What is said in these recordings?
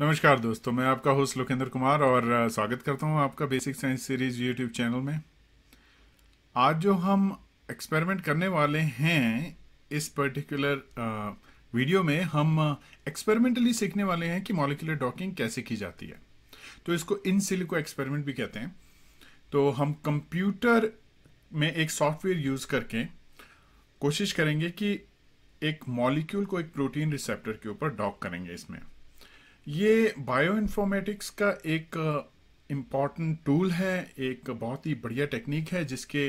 नमस्कार दोस्तों मैं आपका होस्ट लोकेंद्र कुमार और स्वागत करता हूं आपका basic science series YouTube channel में आज जो हम एक्सपेरिमेंट करने वाले हैं इस पर्टिकुलर वीडियो में हम एक्सपेरिमेंटली सीखने वाले हैं कि मॉलिकुलर डॉकिंग कैसे की जाती है तो इसको इन सिलिको एक्सपेरिमेंट भी कहते हैं तो हम कंप्यूटर में एक सॉफ्टवेयर यूज़ करके कोशिश करेंगे कि एक मॉलिक्यूल को एक प्रोटीन रिसेप्टर के ऊपर डॉक करेंगे इसमें ये बायो इन्फॉर्मेटिक्स का एक इम्पॉर्टेंट uh, टूल है एक बहुत ही बढ़िया टेक्निक है जिसके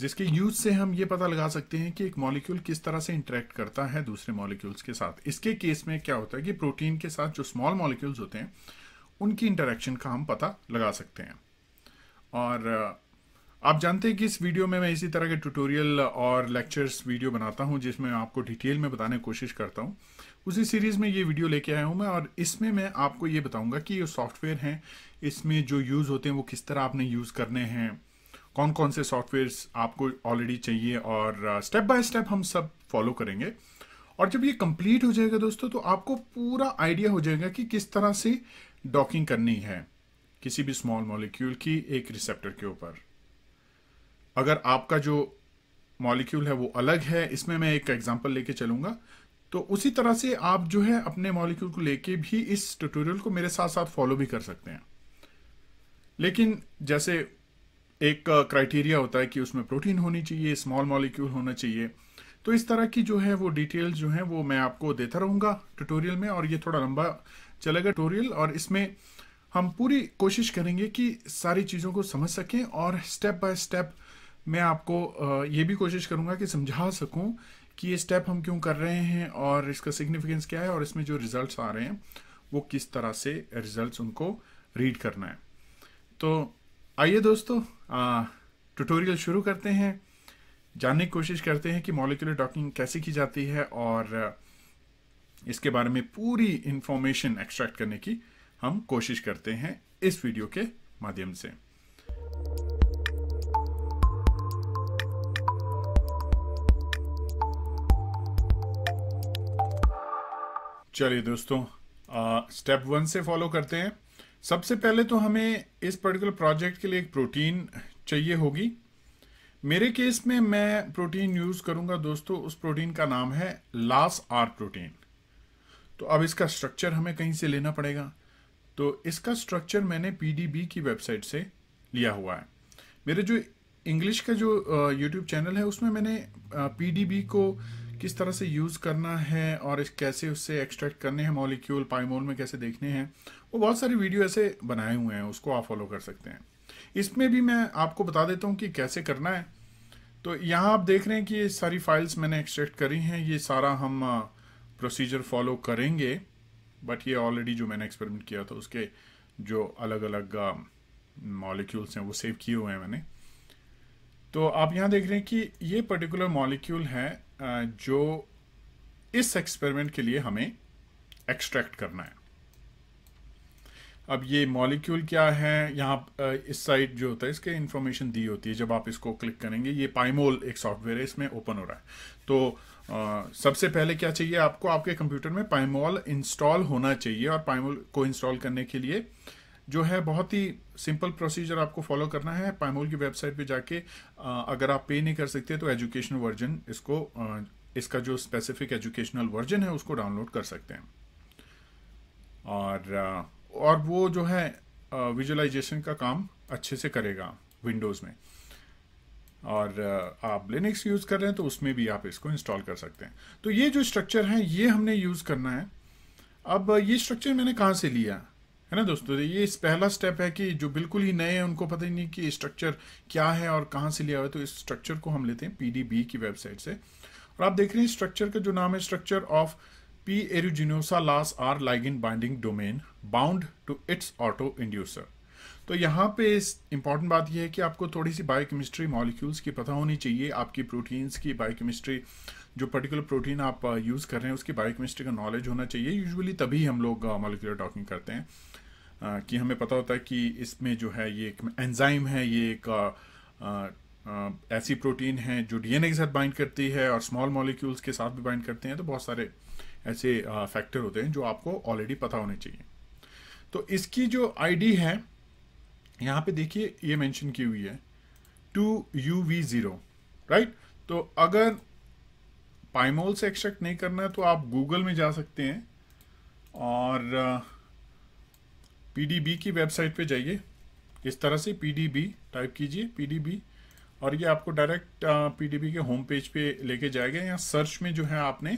जिसके यूज से हम ये पता लगा सकते हैं कि एक मॉलिक्यूल किस तरह से इंटरेक्ट करता है दूसरे मॉलिक्यूल्स के साथ इसके केस में क्या होता है कि प्रोटीन के साथ जो स्मॉल मॉलिक्यूल्स होते हैं उनकी इंटरेक्शन का हम पता लगा सकते हैं और uh, आप जानते हैं कि इस वीडियो में मैं इसी तरह के ट्यूटोरियल और लेक्चर्स वीडियो बनाता हूं जिसमें आपको डिटेल में बताने की कोशिश करता हूं उसी सीरीज़ में ये वीडियो लेके आया हूँ मैं और इसमें मैं आपको ये बताऊँगा कि ये सॉफ्टवेयर हैं इसमें जो यूज़ होते हैं वो किस तरह आपने यूज़ करने हैं कौन कौन से सॉफ्टवेयर्स आपको ऑलरेडी चाहिए और स्टेप बाय स्टेप हम सब फॉलो करेंगे और जब ये कंप्लीट हो जाएगा दोस्तों तो आपको पूरा आइडिया हो जाएगा कि किस तरह से डॉकिंग करनी है किसी भी स्मॉल मॉलिक्यूल की एक रिसेप्टर के ऊपर अगर आपका जो मॉलिक्यूल है वो अलग है इसमें मैं एक एग्जांपल लेके चलूंगा तो उसी तरह से आप जो है अपने मॉलिक्यूल को लेके भी इस ट्यूटोरियल को मेरे साथ साथ फॉलो भी कर सकते हैं लेकिन जैसे एक क्राइटेरिया होता है कि उसमें प्रोटीन होनी चाहिए स्मॉल मॉलिक्यूल होना चाहिए तो इस तरह की जो है वो डिटेल जो है वो मैं आपको देता रहूँगा ट्यूटोरियल में और ये थोड़ा लंबा चलेगा ट्यूटोरियल और इसमें हम पूरी कोशिश करेंगे कि सारी चीज़ों को समझ सकें और स्टेप बाय स्टेप मैं आपको ये भी कोशिश करूँगा कि समझा सकूँ कि ये स्टेप हम क्यों कर रहे हैं और इसका सिग्निफिकेंस क्या है और इसमें जो रिजल्ट्स आ रहे हैं वो किस तरह से रिजल्ट्स उनको रीड करना है तो आइए दोस्तों ट्यूटोरियल शुरू करते हैं जानने की कोशिश करते हैं कि मॉलिकुलर डॉकिंग कैसे की जाती है और इसके बारे में पूरी इंफॉर्मेशन एक्सट्रैक्ट करने की हम कोशिश करते हैं इस वीडियो के माध्यम से चलिए दोस्तों स्टेप वन से फॉलो करते हैं सबसे पहले तो हमें इस पर्टिकुलर प्रोजेक्ट के लिए एक प्रोटीन चाहिए होगी मेरे केस में मैं प्रोटीन यूज़ करूंगा दोस्तों उस प्रोटीन का नाम है लास आर प्रोटीन तो अब इसका स्ट्रक्चर हमें कहीं से लेना पड़ेगा तो इसका स्ट्रक्चर मैंने पीडीबी की वेबसाइट से लिया हुआ है मेरे जो इंग्लिश का जो यूट्यूब चैनल है उसमें मैंने पीडीबी को किस तरह से यूज़ करना है और इस कैसे उससे एक्सट्रैक्ट करने हैं मॉलिक्यूल पाइमोल में कैसे देखने हैं वो बहुत सारी वीडियो ऐसे बनाए हुए हैं उसको आप फॉलो कर सकते हैं इसमें भी मैं आपको बता देता हूँ कि कैसे करना है तो यहाँ आप देख रहे हैं कि ये सारी फाइल्स मैंने एक्सट्रैक्ट करी हैं ये सारा हम प्रोसीजर फॉलो करेंगे बट ये ऑलरेडी जो मैंने एक्सपेरिमेंट किया था उसके जो अलग अलग मॉलिक्यूल्स हैं वो सेव किए हुए हैं मैंने तो आप यहाँ देख रहे हैं कि ये पर्टिकुलर मॉलिक्यूल है जो इस एक्सपेरिमेंट के लिए हमें एक्सट्रैक्ट करना है अब ये मॉलिक्यूल क्या है यहाँ इस साइड जो होता है इसके इंफॉर्मेशन दी होती है जब आप इसको क्लिक करेंगे ये पाइमोल एक सॉफ्टवेयर है इसमें ओपन हो रहा है तो आ, सबसे पहले क्या चाहिए आपको आपके कंप्यूटर में पाइमोल इंस्टॉल होना चाहिए और पाइमोल को इंस्टॉल करने के लिए जो है बहुत ही सिंपल प्रोसीजर आपको फॉलो करना है पायमोल की वेबसाइट पे जाके अगर आप पे नहीं कर सकते तो एजुकेशनल वर्जन इसको इसका जो स्पेसिफिक एजुकेशनल वर्जन है उसको डाउनलोड कर सकते हैं और और वो जो है विजुलाइजेशन का काम अच्छे से करेगा विंडोज़ में और आप लिनक्स यूज़ कर रहे हैं तो उसमें भी आप इसको इंस्टॉल कर सकते हैं तो ये जो स्ट्रक्चर है ये हमने यूज़ करना है अब ये स्ट्रक्चर मैंने कहाँ से लिया है ना दोस्तों तो ये इस पहला स्टेप है कि जो बिल्कुल ही नए हैं उनको पता ही नहीं कि स्ट्रक्चर क्या है और कहाँ से लिया हुआ है तो इस स्ट्रक्चर को हम लेते हैं पीडीबी की वेबसाइट से और आप देख रहे हैं स्ट्रक्चर का जो नाम है structure of P aeruginosa Las R ligand binding domain bound to its auto inducer तो यहाँ पे इंपॉर्टेंट बात यह है कि आपको थोड़ी सी बायोकेमिस्ट्री मॉलिक्यूल्स की पता होनी चाहिए आपकी प्रोटीन्स की बायोकेमिस्ट्री जो पर्टिकुलर प्रोटीन आप यूज़ कर रहे हैं उसकी बायोकेमिस्ट्री का नॉलेज होना चाहिए यूजुअली तभी हम लोग मॉलिक्यूलर टॉकिंग करते हैं कि हमें पता होता है कि इसमें जो है ये एक एंजाइम है ये एक ऐसी प्रोटीन है जो डीएनए के साथ बाइंड करती है और स्मॉल मॉलिक्यूल्स के साथ भी बाइंड करते हैं तो बहुत सारे ऐसे फैक्टर होते हैं जो आपको ऑलरेडी पता होने चाहिए तो इसकी जो आईडी है यहाँ पे देखिए ये मेंशन की हुई है two U V zero right तो अगर पाइमोल से एक्सट्रैक्ट नहीं करना है तो आप गूगल में जा सकते हैं और पी की वेबसाइट पे जाइए इस तरह से पी टाइप कीजिए पीडीबी और ये आपको डायरेक्ट पीडीबी के होम पेज पे लेके जाएगा या सर्च में जो है आपने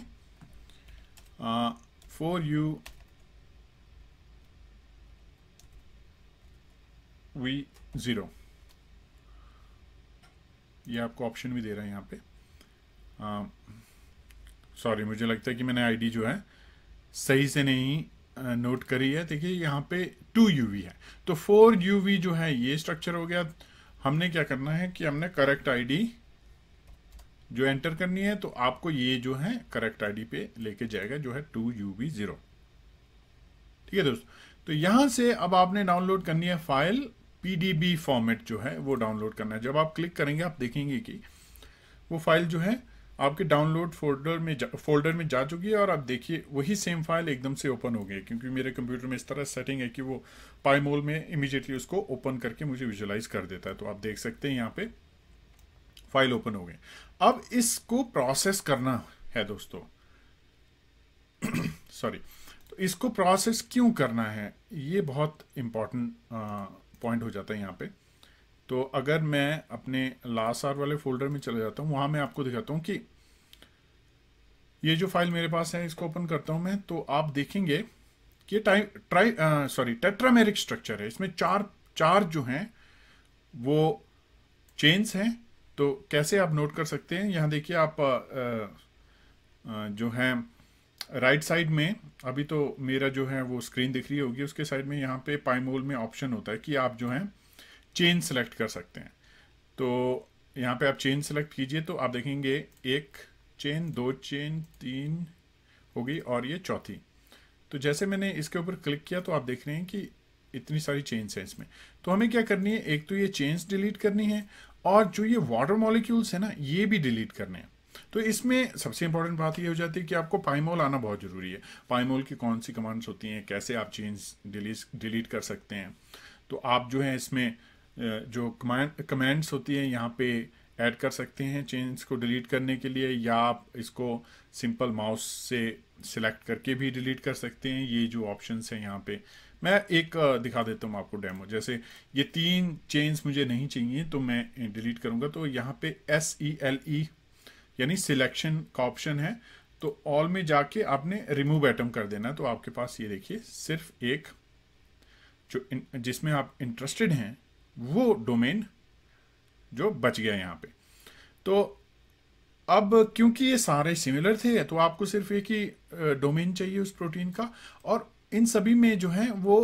फॉर यू वी ज़ीरो ये आपको ऑप्शन भी दे रहा है यहाँ पे सॉरी मुझे लगता है कि मैंने आईडी जो है सही से नहीं नोट करी है देखिए यहाँ पे टू यूवी है तो फोर वी जो है ये स्ट्रक्चर हो गया हमने क्या करना है कि हमने करेक्ट आईडी जो एंटर करनी है तो आपको ये जो है करेक्ट आईडी पे लेके जाएगा जो है टू यू वी जीरो ठीक है दोस्तों तो यहां से अब आपने डाउनलोड करनी है फाइल पीडीबी फॉर्मेट जो है वो डाउनलोड करना है जब आप क्लिक करेंगे आप देखेंगे कि वो फाइल जो है आपके डाउनलोड फोल्डर में फोल्डर में जा चुकी है और आप देखिए वही सेम फाइल एकदम से ओपन हो गई क्योंकि मेरे कंप्यूटर में इस तरह सेटिंग है कि वो पाईमोल में इमीजिएटली उसको ओपन करके मुझे विजुलाइज कर देता है तो आप देख सकते हैं यहाँ पे फाइल ओपन हो गई अब इसको प्रोसेस करना है दोस्तों सॉरी तो इसको प्रोसेस क्यों करना है ये बहुत इंपॉर्टेंट पॉइंट हो जाता है यहाँ पे तो अगर मैं अपने लास्ट आर वाले फोल्डर में चले जाता हूँ वहां मैं आपको दिखाता हूँ कि ये जो फाइल मेरे पास है इसको ओपन करता हूं मैं तो आप देखेंगे कि ट्राई सॉरी टेट्रामेरिक स्ट्रक्चर है इसमें चार चार जो हैं वो चेन्स हैं तो कैसे आप नोट कर सकते हैं यहां देखिए आप आ, आ, जो है राइट साइड में अभी तो मेरा जो है वो स्क्रीन दिख रही होगी उसके साइड में यहाँ पे पाइमोल में ऑप्शन होता है कि आप जो है चेन सेलेक्ट कर सकते हैं तो यहाँ पे आप चेन सेलेक्ट कीजिए तो आप देखेंगे एक चेन दो चेन तीन होगी और ये चौथी तो जैसे मैंने इसके ऊपर क्लिक किया तो आप देख रहे हैं कि इतनी सारी चेन्स हैं इसमें तो हमें क्या करनी है एक तो ये चेन्स डिलीट करनी है और जो ये वाटर मॉलिक्यूल्स है ना ये भी डिलीट करने हैं तो इसमें सबसे इंपॉर्टेंट बात ये हो जाती है कि आपको पाइमोल आना बहुत ज़रूरी है पाइमोल की कौन सी कमांड्स होती हैं कैसे आप चेंज डिलीट कर सकते हैं तो आप जो है इसमें जो कमांड कमेंट्स होती है यहाँ पे ऐड कर सकते हैं चेंज को डिलीट करने के लिए या आप इसको सिंपल माउस से सिलेक्ट करके भी डिलीट कर सकते हैं ये जो ऑप्शंस हैं यहाँ पे मैं एक दिखा देता हूँ आपको डेमो जैसे ये तीन चेंज मुझे नहीं चाहिए तो मैं डिलीट करूँगा तो यहाँ पे एस ई एल ई यानी सिलेक्शन का ऑप्शन है तो ऑल में जाके आपने रिमूव आइटम कर देना तो आपके पास ये देखिए सिर्फ एक जो जिसमें आप इंटरेस्टेड हैं वो डोमेन जो बच गया यहाँ पे तो अब क्योंकि ये सारे सिमिलर थे तो आपको सिर्फ एक ही डोमेन चाहिए उस प्रोटीन का और इन सभी में जो है वो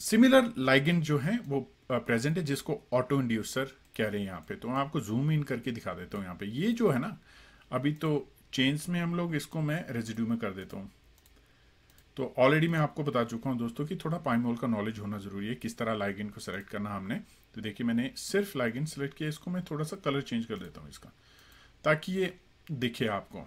सिमिलर लाइगेंड जो है वो प्रेजेंट है जिसको ऑटो इंड्यूसर कह रहे हैं यहाँ पे तो मैं आपको जूम इन करके दिखा देता हूँ यहाँ पे ये जो है ना अभी तो चेंज में हम लोग इसको मैं रेजिड्यू में कर देता हूँ तो ऑलरेडी मैं आपको बता चुका हूँ दोस्तों कि थोड़ा पाइमोल का नॉलेज होना ज़रूरी है किस तरह लाइगिन को सेलेक्ट करना हमने तो देखिए मैंने सिर्फ लाइगिन सेलेक्ट किया इसको मैं थोड़ा सा कलर चेंज कर देता हूँ इसका ताकि ये दिखे आपको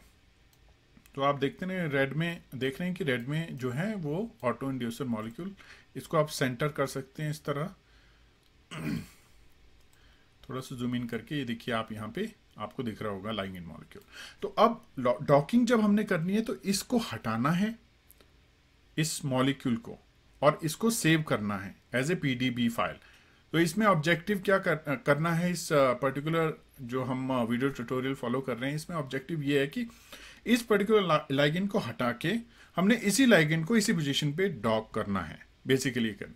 तो आप देखते हैं रेड में देख रहे हैं कि रेड में जो है वो ऑटो इंड्यूसर मॉलिक्यूल इसको आप सेंटर कर सकते हैं इस तरह थोड़ा सा जूम इन करके ये देखिए आप यहाँ पे आपको दिख रहा होगा लाइगिन इन मॉलिक्यूल तो अब डॉकिंग जब हमने करनी है तो इसको हटाना है इस मॉलिक्यूल को और इसको सेव करना है एज ए पी फाइल तो इसमें ऑब्जेक्टिव क्या कर, करना है इस पर्टिकुलर जो हम वीडियो ट्यूटोरियल फॉलो कर रहे हैं इसमें ऑब्जेक्टिव ये है कि इस पर्टिकुलर लाइगिन को हटा के हमने इसी लाइगिन को इसी पोजीशन पे डॉक करना है बेसिकली कर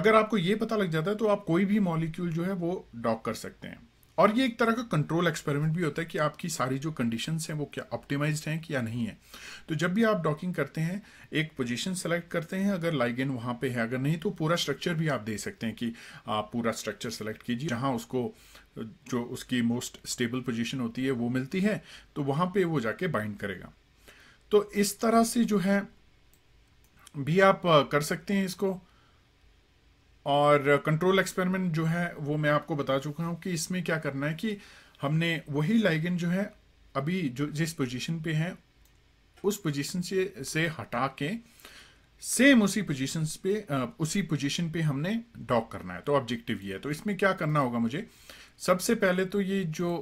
अगर आपको ये पता लग जाता है तो आप कोई भी मॉलिक्यूल जो है वो डॉक कर सकते हैं और ये एक तरह का कंट्रोल एक्सपेरिमेंट भी होता है कि आपकी सारी जो कंडीशन हैं वो क्या ऑप्टिमाइज हैं कि या नहीं है तो जब भी आप डॉकिंग करते हैं एक पोजीशन सेलेक्ट करते हैं अगर लाइगेन वहाँ पे है अगर नहीं तो पूरा स्ट्रक्चर भी आप दे सकते हैं कि आप पूरा स्ट्रक्चर सेलेक्ट कीजिए जहाँ उसको जो उसकी मोस्ट स्टेबल पोजिशन होती है वो मिलती है तो वहाँ पर वो जाके बाइंड करेगा तो इस तरह से जो है भी आप कर सकते हैं इसको और कंट्रोल एक्सपेरिमेंट जो है वो मैं आपको बता चुका हूँ कि इसमें क्या करना है कि हमने वही लाइगन जो है अभी जो जिस पोजीशन पे है उस पोजीशन से से हटा के सेम उसी पोजीशन पे उसी पोजीशन पे हमने डॉक करना है तो ऑब्जेक्टिव ये है तो इसमें क्या करना होगा मुझे सबसे पहले तो ये जो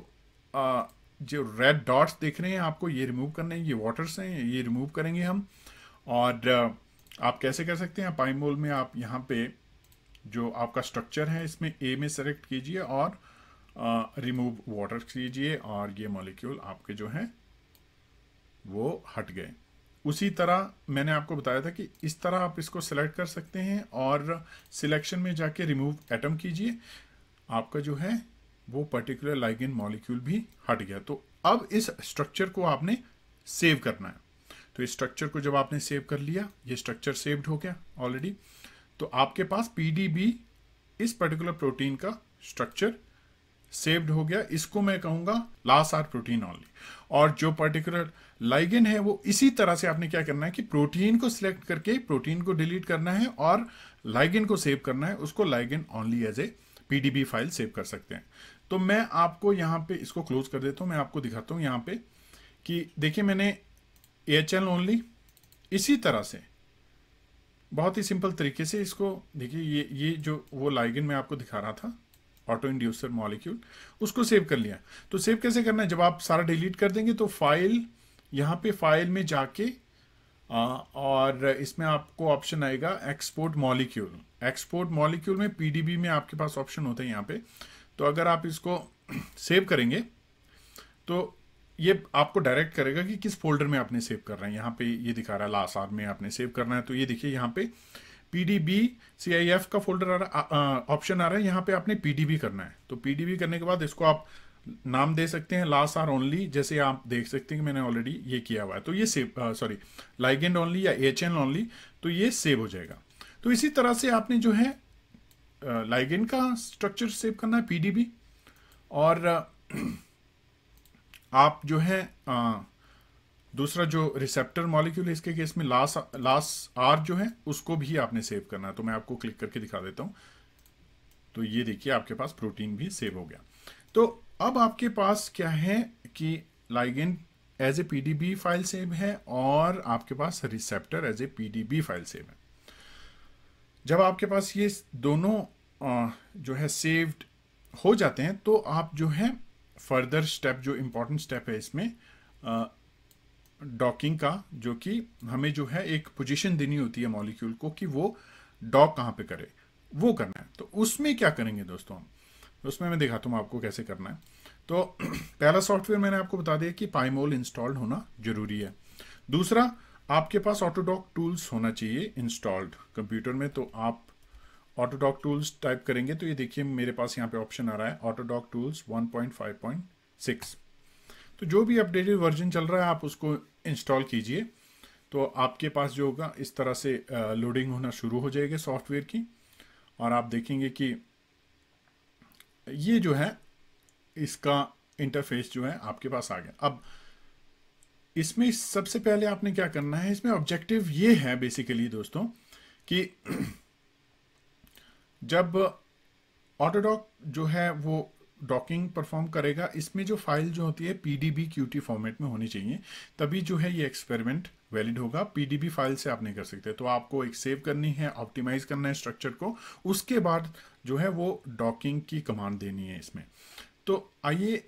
आ, जो रेड डॉट्स देख रहे हैं आपको ये रिमूव करने हैं ये वाटर्स हैं ये रिमूव करेंगे हम और आप कैसे कर सकते हैं पाइमोल में आप यहाँ पे जो आपका स्ट्रक्चर है इसमें ए में सेलेक्ट कीजिए और रिमूव वाटर कीजिए और ये मॉलिक्यूल आपके जो हैं वो हट गए उसी तरह मैंने आपको बताया था कि इस तरह आप इसको सिलेक्ट कर सकते हैं और सिलेक्शन में जाके रिमूव एटम कीजिए आपका जो है वो पर्टिकुलर लाइगिन मॉलिक्यूल भी हट गया तो अब इस स्ट्रक्चर को आपने सेव करना है तो इस स्ट्रक्चर को जब आपने सेव कर लिया ये स्ट्रक्चर सेव्ड हो गया ऑलरेडी तो आपके पास पीडीबी इस पर्टिकुलर प्रोटीन का स्ट्रक्चर सेव्ड हो गया इसको मैं कहूंगा लास्ट आर प्रोटीन ऑनली और जो पर्टिकुलर लाइगेन है वो इसी तरह से आपने क्या करना है कि प्रोटीन को सिलेक्ट करके प्रोटीन को डिलीट करना है और लाइगेन को सेव करना है उसको ligand only as a PDB file save कर सकते हैं तो मैं आपको यहां पे इसको क्लोज कर देता हूं मैं आपको दिखाता हूं यहां पे कि देखिए मैंने ए एच एल ओनली इसी तरह से बहुत ही सिंपल तरीके से इसको देखिए ये ये जो वो लाइगिन में आपको दिखा रहा था ऑटो इंड्यूसर मॉलिक्यूल उसको सेव कर लिया तो सेव कैसे करना है जब आप सारा डिलीट कर देंगे तो फाइल यहाँ पे फाइल में जाके आ, और इसमें आपको ऑप्शन आएगा एक्सपोर्ट मॉलिक्यूल एक्सपोर्ट मॉलिक्यूल में पीडीबी में आपके पास ऑप्शन होता है यहाँ पे तो अगर आप इसको सेव करेंगे तो ये आपको डायरेक्ट करेगा कि किस फोल्डर में आपने सेव रहे हैं यहाँ पे ये दिखा रहा है लासार में आपने सेव करना है तो ये देखिए यहाँ पे P D B C I F का फोल्डर आ रहा ऑप्शन आ रहा है यहाँ पे आपने पी डी बी करना है तो पी डी बी करने के बाद इसको आप नाम दे सकते हैं लास्ट आर ओनली जैसे आप देख सकते हैं कि मैंने ऑलरेडी ये किया हुआ है तो ये सेव सॉरी लाइगेंड ओनली या एच एन ओनली तो ये सेव हो जाएगा तो इसी तरह से आपने जो है लाइगेंड का स्ट्रक्चर सेव करना है पीडीबी और आप जो है आ, दूसरा जो रिसेप्टर मॉलिक्यूल है इसके केस में लास लास आर जो है उसको भी आपने सेव करना है तो मैं आपको क्लिक करके दिखा देता हूं तो ये देखिए आपके पास प्रोटीन भी सेव हो गया तो अब आपके पास क्या है कि ligand as a PDB file save है और आपके पास receptor as a PDB file save है जब आपके पास ये दोनों जो है सेव्ड हो जाते हैं तो आप जो है फर्दर स्टेप जो इम्पोर्टेंट स्टेप है इसमें डॉकिंग का जो कि हमें जो है एक पोजीशन देनी होती है मॉलिक्यूल को कि वो डॉक कहाँ पे करे वो करना है तो उसमें क्या करेंगे दोस्तों हम उसमें मैं दिखाता हूँ आपको कैसे करना है तो पहला सॉफ्टवेयर मैंने आपको बता दिया कि पाइमोल इंस्टॉल्ड होना जरूरी है दूसरा आपके पास ऑटोडॉक टूल्स होना चाहिए इंस्टॉल्ड कंप्यूटर में तो आप ऑटोडॉक टूल्स टाइप करेंगे तो ये देखिए मेरे पास यहाँ पे ऑप्शन आ रहा है ऑटोडॉक टूल्स 1.5.6 तो जो भी अपडेटेड वर्जन चल रहा है आप उसको इंस्टॉल कीजिए तो आपके पास जो होगा इस तरह से लोडिंग होना शुरू हो जाएगी सॉफ्टवेयर की और आप देखेंगे कि ये जो है इसका इंटरफेस जो है आपके पास आ गया अब इसमें सबसे पहले आपने क्या करना है इसमें ऑब्जेक्टिव ये है बेसिकली दोस्तों कि जब ऑटोडॉक जो है वो डॉकिंग परफॉर्म करेगा इसमें जो फाइल जो होती है P D B Q T format में होनी चाहिए तभी जो है ये एक्सपेरिमेंट वैलिड होगा पीडीबी फाइल से आप नहीं कर सकते तो आपको एक सेव करनी है ऑप्टिमाइज करना है स्ट्रक्चर को उसके बाद जो है वो डॉकिंग की कमांड देनी है इसमें तो आइए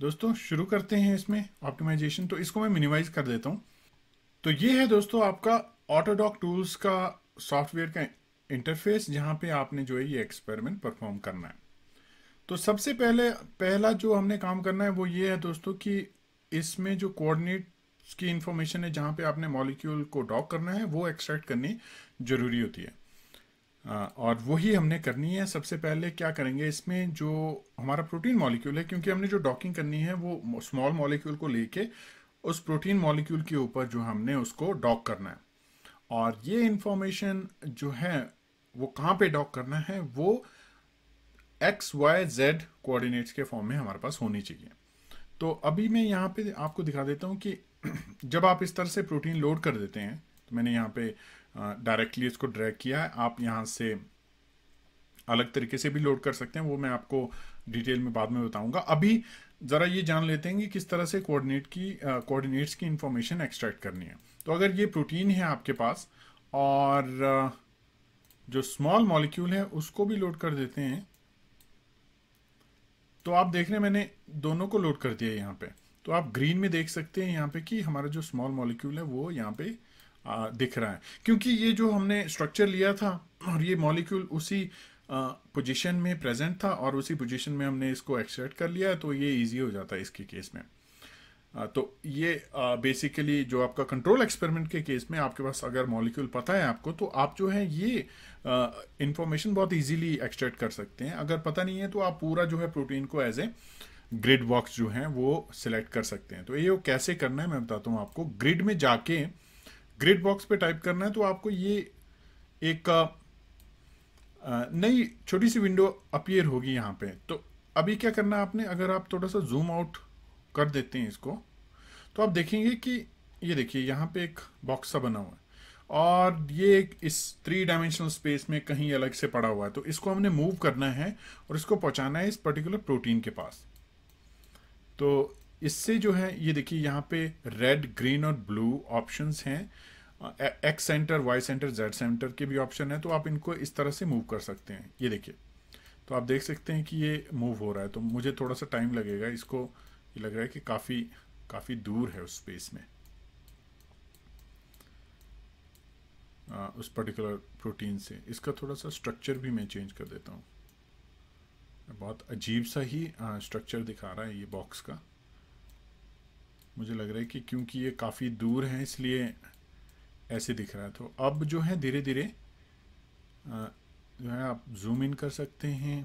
दोस्तों शुरू करते हैं इसमें ऑप्टिमाइजेशन तो इसको मैं मिनिमाइज कर देता हूँ तो ये है दोस्तों आपका ऑटोडॉक टूल्स का सॉफ्टवेयर का इंटरफेस जहां पे आपने जो है ये एक्सपेरिमेंट परफॉर्म करना है तो सबसे पहले पहला जो हमने काम करना है वो ये है दोस्तों कि इसमें जो कोऑर्डिनेट्स की इंफॉर्मेशन है जहां पे आपने मॉलिक्यूल को डॉक करना है वो एक्सट्रैक्ट करनी ज़रूरी होती है और वही हमने करनी है सबसे पहले क्या करेंगे इसमें जो हमारा प्रोटीन मॉलिक्यूल है क्योंकि हमने जो डॉकिंग करनी है वो स्मॉल मॉलिक्यूल को लेके उस प्रोटीन मॉलिक्यूल के ऊपर जो हमने उसको डॉक करना है और ये इन्फॉर्मेशन जो है वो कहाँ पे डॉक करना है वो एक्स वाई जेड कोऑर्डिनेट्स के फॉर्म में हमारे पास होनी चाहिए तो अभी मैं यहाँ पे आपको दिखा देता हूँ कि जब आप इस तरह से प्रोटीन लोड कर देते हैं तो मैंने यहाँ पे डायरेक्टली इसको ड्रैग किया है आप यहाँ से अलग तरीके से भी लोड कर सकते हैं वो मैं आपको डिटेल में बाद में बताऊंगा अभी ज़रा ये जान लेते हैं कि किस तरह से कोऑर्डिनेट की कोऑर्डिनेट्स की इंफॉर्मेशन एक्सट्रैक्ट करनी है तो अगर ये प्रोटीन है आपके पास और जो स्मॉल मॉलिक्यूल है उसको भी लोड कर देते हैं तो आप देख रहे हैं मैंने दोनों को लोड कर दिया है यहाँ पे तो आप ग्रीन में देख सकते हैं यहाँ पे कि हमारा जो स्मॉल मॉलिक्यूल है वो यहाँ पे आ, दिख रहा है क्योंकि ये जो हमने स्ट्रक्चर लिया था और ये मॉलिक्यूल उसी पोजीशन में प्रेजेंट था और उसी पोजीशन में हमने इसको एक्सट्रैक्ट कर लिया तो ये इजी हो जाता है इसके केस में हाँ, तो ये बेसिकली जो आपका कंट्रोल एक्सपेरिमेंट के केस में आपके पास अगर मॉलिक्यूल पता है आपको तो आप जो है ये इंफॉर्मेशन बहुत इजीली एक्सट्रैक्ट कर सकते हैं अगर पता नहीं है तो आप पूरा जो है प्रोटीन को एज ए ग्रिड बॉक्स जो है वो सिलेक्ट कर सकते हैं तो ये कैसे करना है मैं बताता हूँ आपको ग्रिड में जाके ग्रिड बॉक्स पे टाइप करना है तो आपको ये एक नई छोटी सी विंडो अपियर होगी यहाँ पे तो अभी क्या करना है आपने अगर आप थोड़ा सा जूम आउट कर देते हैं इसको तो आप देखेंगे कि ये देखिए यहाँ पे एक बॉक्स सा बना हुआ है और ये एक इस थ्री डायमेंशनल स्पेस में कहीं अलग से पड़ा हुआ है तो इसको हमने मूव करना है और इसको पहुँचाना है इस पर्टिकुलर प्रोटीन के पास तो इससे जो है ये देखिए यहाँ पे रेड ग्रीन और ब्लू ऑप्शंस हैं X centre Y centre Z centre के भी ऑप्शन है तो आप इनको इस तरह से मूव कर सकते हैं ये देखिए तो आप देख सकते हैं कि ये मूव हो रहा है तो मुझे थोड़ा सा टाइम लगेगा इसको ये लग रहा है कि काफ़ी काफ़ी दूर है उस स्पेस में आ, उस पर्टिकुलर प्रोटीन से इसका थोड़ा सा स्ट्रक्चर भी मैं चेंज कर देता हूँ बहुत अजीब सा ही स्ट्रक्चर दिखा रहा है ये बॉक्स का मुझे लग रहा है कि क्योंकि ये काफ़ी दूर है इसलिए ऐसे दिख रहा है तो अब जो है धीरे धीरे जो है आप जूम इन कर सकते हैं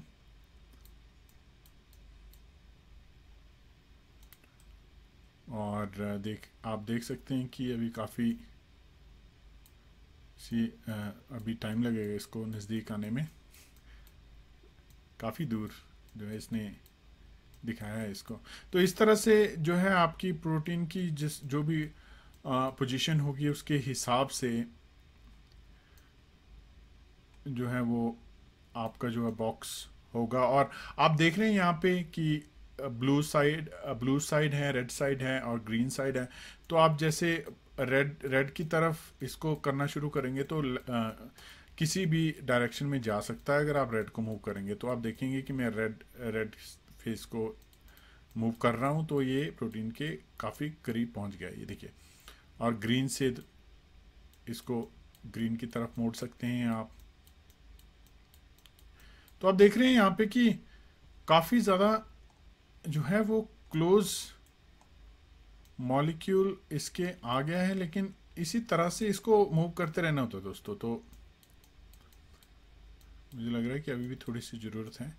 और देख आप देख सकते हैं कि अभी काफ़ी सी अभी टाइम लगेगा इसको नज़दीक आने में काफ़ी दूर जो है इसने दिखाया है इसको तो इस तरह से जो है आपकी प्रोटीन की जिस जो भी पोजीशन होगी उसके हिसाब से जो है वो आपका जो है बॉक्स होगा और आप देख रहे हैं यहाँ पे कि ब्लू साइड ब्लू साइड है रेड साइड है और ग्रीन साइड है तो आप जैसे रेड रेड की तरफ इसको करना शुरू करेंगे तो आ, किसी भी डायरेक्शन में जा सकता है अगर आप रेड को मूव करेंगे तो आप देखेंगे कि मैं रेड रेड फेस को मूव कर रहा हूं तो ये प्रोटीन के काफ़ी करीब पहुंच गया ये देखिए और ग्रीन से इसको ग्रीन की तरफ मोड़ सकते हैं आप तो आप देख रहे हैं यहाँ पे कि काफ़ी ज़्यादा जो है वो क्लोज मॉलिक्यूल इसके आ गया है लेकिन इसी तरह से इसको मूव करते रहना होता है दोस्तों तो मुझे लग रहा है कि अभी भी थोड़ी सी ज़रूरत है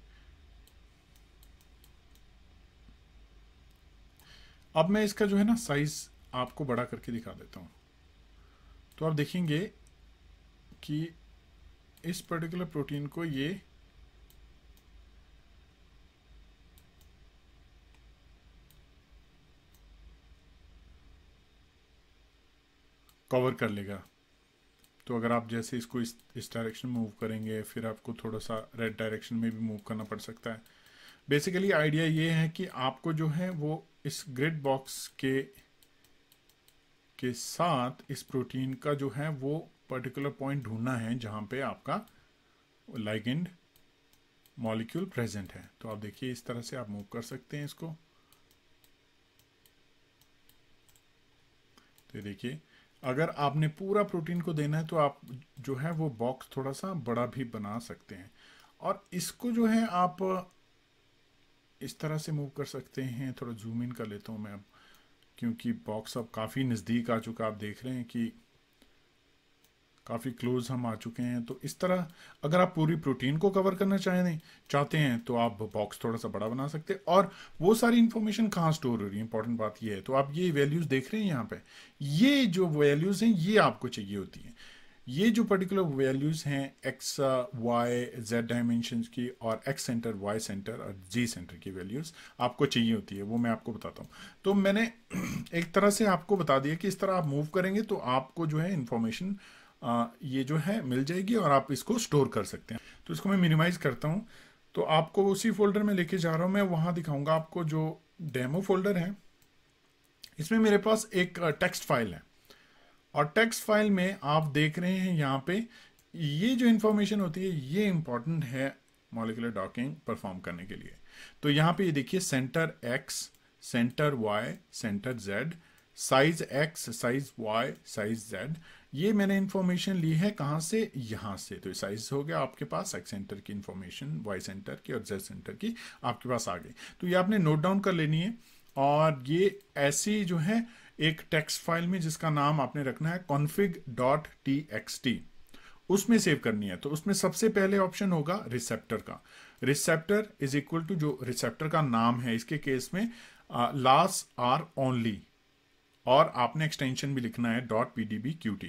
अब मैं इसका जो है ना साइज़ आपको बड़ा करके दिखा देता हूं तो आप देखेंगे कि इस पर्टिकुलर प्रोटीन को ये कवर कर लेगा तो अगर आप जैसे इसको इस इस डायरेक्शन मूव करेंगे फिर आपको थोड़ा सा रेड डायरेक्शन में भी मूव करना पड़ सकता है बेसिकली आइडिया ये है कि आपको जो है वो इस ग्रिड बॉक्स के के साथ इस प्रोटीन का जो है वो पर्टिकुलर पॉइंट ढूंढना है जहाँ पे आपका लाइगेंड मॉलिक्यूल प्रेजेंट है तो आप देखिए इस तरह से आप मूव कर सकते हैं इसको तो देखिए अगर आपने पूरा प्रोटीन को देना है तो आप जो है वो बॉक्स थोड़ा सा बड़ा भी बना सकते हैं और इसको जो है आप इस तरह से मूव कर सकते हैं थोड़ा जूम इन कर लेता हूँ मैं अब क्योंकि बॉक्स अब काफ़ी नज़दीक आ चुका आप देख रहे हैं कि काफ़ी क्लोज हम आ चुके हैं तो इस तरह अगर आप पूरी प्रोटीन को कवर करना चाहें चाहते हैं तो आप बॉक्स थोड़ा सा बड़ा बना सकते हैं और वो सारी इन्फॉर्मेशन कहाँ स्टोर हो रही है इंपॉर्टेंट बात ये है तो आप ये वैल्यूज़ देख रहे हैं यहाँ पे ये जो वैल्यूज़ हैं ये आपको चाहिए होती हैं ये जो पर्टिकुलर वैल्यूज़ हैं एक्स वाई जेड डायमेंशन की और एक्स सेंटर वाई सेंटर और जी सेंटर की वैल्यूज़ आपको चाहिए होती है वो मैं आपको बताता हूँ तो मैंने एक तरह से आपको बता दिया कि इस तरह आप मूव करेंगे तो आपको जो है इन्फॉर्मेशन ये जो है मिल जाएगी और आप इसको स्टोर कर सकते हैं तो इसको मैं मिनिमाइज़ करता हूँ तो आपको उसी फोल्डर में लेके जा रहा हूँ मैं वहाँ दिखाऊंगा आपको जो डेमो फोल्डर है इसमें मेरे पास एक टेक्स्ट फाइल है और टेक्स्ट फाइल में आप देख रहे हैं यहाँ पे ये जो इंफॉर्मेशन होती है ये इंपॉर्टेंट है मॉलिकुलर डॉकिंग परफॉर्म करने के लिए तो यहाँ पे ये देखिए centre X centre Y centre Z size X size Y size Z ये मैंने इन्फॉर्मेशन ली है कहाँ से यहाँ से तो साइज हो गया आपके पास एक्स सेंटर की इन्फॉर्मेशन वाई सेंटर की और जेड सेंटर की आपके पास आ गई तो ये आपने नोट डाउन कर लेनी है और ये ऐसी जो है एक टेक्स्ट फाइल में जिसका नाम आपने रखना है config dot T X T उसमें सेव करनी है तो उसमें सबसे पहले ऑप्शन होगा रिसेप्टर का रिसेप्टर इज इक्वल टू जो रिसेप्टर का नाम है इसके केस में लास्ट आर ओनली और आपने एक्सटेंशन भी लिखना है dot P D B Q T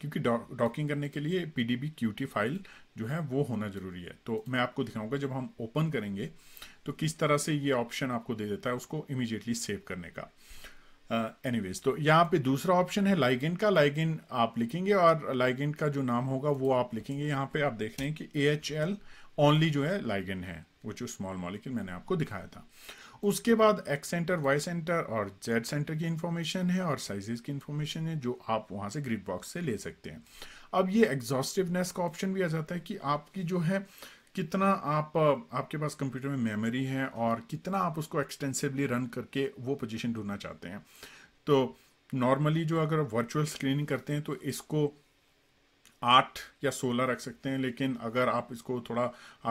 क्योंकि डॉकिंग करने के लिए P D B Q T file जो है वो होना ज़रूरी है तो मैं आपको दिखाऊंगा जब हम ओपन करेंगे तो किस तरह से ये ऑप्शन आपको दे देता है उसको इमीजिएटली सेव करने का एनी uh, तो यहाँ पे दूसरा ऑप्शन है लाइगेंड का लाइगेंड आप लिखेंगे और लाइगेंड का जो नाम होगा वो आप लिखेंगे यहाँ पे आप देख रहे हैं कि ए एच एल ओनली जो है लाइगेंड है वो जो स्मॉल मॉलिक्यूल मैंने आपको दिखाया था उसके बाद एक्स सेंटर वाई सेंटर और जेड सेंटर की इन्फॉर्मेशन है और साइजेस की इन्फॉर्मेशन है जो आप वहाँ से ग्रिड बॉक्स से ले सकते हैं अब ये एग्जॉस्टिवनेस का ऑप्शन भी आ जाता है कि आपकी जो है कितना आप आपके पास कंप्यूटर में मेमोरी है और कितना आप उसको एक्सटेंसिवली रन करके वो पोजीशन ढूंढना चाहते हैं तो नॉर्मली जो अगर वर्चुअल स्क्रीनिंग करते हैं तो इसको आठ या सोलह रख सकते हैं लेकिन अगर आप इसको थोड़ा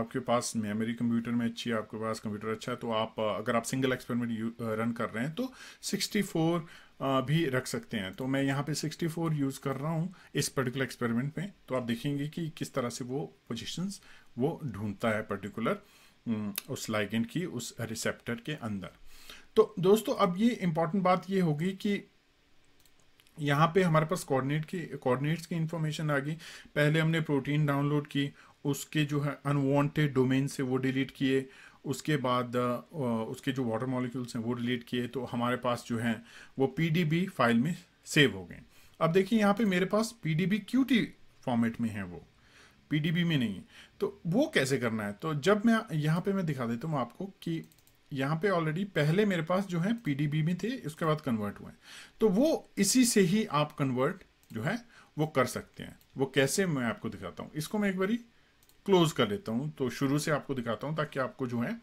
आपके पास मेमोरी कंप्यूटर में अच्छी है आपके पास कंप्यूटर अच्छा है तो आप अगर आप सिंगल एक्सपेरिमेंट रन कर रहे हैं तो सिक्सटी फोर भी रख सकते हैं तो मैं यहाँ पे फोर यूज़ कर रहा हूँ इस पर्टिकुलर एक्सपेरिमेंट में तो आप देखेंगे कि किस तरह से वो पोजिशन वो ढूंढता है पर्टिकुलर उस लाइगेंट की उस रिसेप्टर के अंदर तो दोस्तों अब ये इम्पॉर्टेंट बात ये होगी कि यहाँ पे हमारे पास कोऑर्डिनेट की कोऑर्डिनेट्स की इन्फॉर्मेशन आ गई पहले हमने प्रोटीन डाउनलोड की उसके जो है अनवांटेड डोमेन से वो डिलीट किए उसके बाद उसके जो वाटर मॉलिक्यूल्स हैं वो डिलीट किए तो हमारे पास जो है वो पी फाइल में सेव हो गए अब देखिए यहाँ पे मेरे पास पी डी फॉर्मेट में है वो पी में नहीं है तो वो कैसे करना है तो जब मैं यहाँ पे मैं दिखा देता हूँ आपको कि यहाँ पे ऑलरेडी पहले मेरे पास जो है पीडीबी में थे उसके बाद कन्वर्ट हुए तो वो इसी से ही आप कन्वर्ट जो है वो कर सकते हैं वो कैसे मैं आपको दिखाता हूँ इसको मैं एक बारी क्लोज कर लेता हूँ तो शुरू से आपको दिखाता हूँ ताकि आपको जो है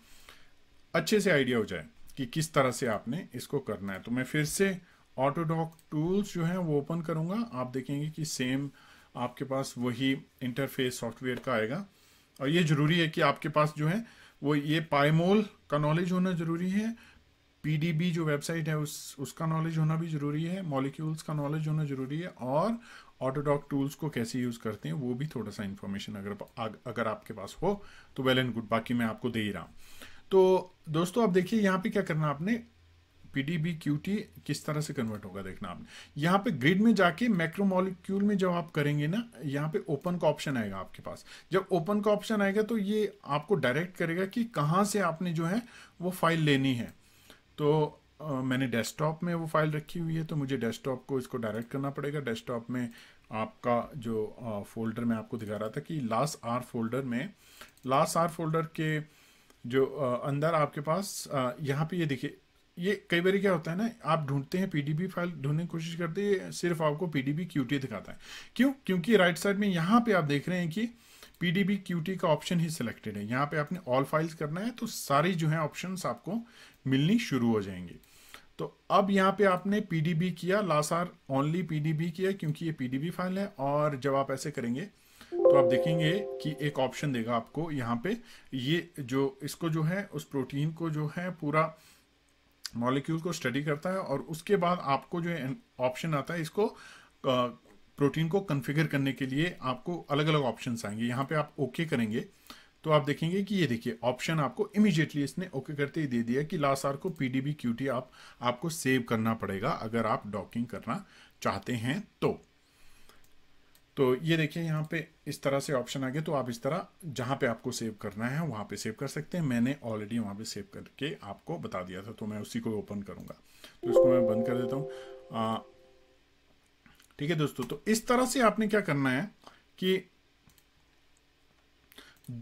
अच्छे से आइडिया हो जाए कि किस तरह से आपने इसको करना है तो मैं फिर से ऑटोडॉक टूल्स जो है वो ओपन करूँगा आप देखेंगे कि सेम आपके पास वही इंटरफेस सॉफ्टवेयर का आएगा और ये ज़रूरी है कि आपके पास जो है वो ये पाईमोल का नॉलेज होना ज़रूरी है पीडीबी जो वेबसाइट है उस उसका नॉलेज होना भी ज़रूरी है मॉलिक्यूल्स का नॉलेज होना ज़रूरी है और ऑटोडॉक टूल्स को कैसे यूज़ करते हैं वो भी थोड़ा सा इन्फॉर्मेशन अगर अगर आपके पास हो तो वेल एंड गुड बाकी मैं आपको दे ही रहा हूँ तो दोस्तों आप देखिए यहाँ पे क्या करना आपने पीडीबी क्यूटी किस तरह से कन्वर्ट होगा देखना आपने यहाँ पे ग्रिड में जाके मैक्रोमोलिक्यूल में जब आप करेंगे ना यहाँ पे ओपन का ऑप्शन आएगा आपके पास जब ओपन का ऑप्शन आएगा तो ये आपको डायरेक्ट करेगा कि कहाँ से आपने जो है वो फाइल लेनी है तो आ, मैंने डेस्कटॉप में वो फाइल रखी हुई है तो मुझे डेस्कटॉप को इसको डायरेक्ट करना पड़ेगा डेस्कटॉप में आपका जो आ, फोल्डर में आपको दिखा रहा था कि लास्ट आर फोल्डर में लास्ट आर फोल्डर के जो आ, अंदर आपके पास यहाँ पे ये देखिए ये कई बार क्या होता है ना आप ढूंढते हैं पीडीबी फाइल ढूंढने की कोशिश करते हैं सिर्फ आपको पीडीबी क्यूटी दिखाता है क्यों क्योंकि राइट साइड में यहाँ पे आप देख रहे हैं कि पीडीबी क्यूटी का ऑप्शन ही सिलेक्टेड है यहाँ पे आपने ऑल फाइल्स करना है तो सारी जो है ऑप्शन आपको मिलनी शुरू हो जाएंगे तो अब यहाँ पे आपने पीडीबी किया लासार ओनली पीडीबी किया क्योंकि ये पीडीबी फाइल है और जब आप ऐसे करेंगे तो आप देखेंगे कि एक ऑप्शन देगा आपको यहाँ पे ये जो इसको जो है उस प्रोटीन को जो है पूरा मॉलिक्यूल को स्टडी करता है और उसके बाद आपको जो ऑप्शन आता है इसको प्रोटीन को कन्फिगर करने के लिए आपको अलग अलग ऑप्शन आएंगे यहाँ पे आप ओके okay करेंगे तो आप देखेंगे कि ये देखिए ऑप्शन आपको इमीजिएटली इसने ओके करते ही दे दिया कि लास्ट आर को पी क्यूटी आप आपको सेव करना पड़ेगा अगर आप डॉकिंग करना चाहते हैं तो तो ये देखिए यहाँ पे इस तरह से ऑप्शन आ गया तो आप इस तरह जहाँ पे आपको सेव करना है वहाँ पे सेव कर सकते हैं मैंने ऑलरेडी वहाँ पे सेव करके आपको बता दिया था तो मैं उसी को ओपन करूँगा तो इसको मैं बंद कर देता हूँ ठीक है दोस्तों तो इस तरह से आपने क्या करना है कि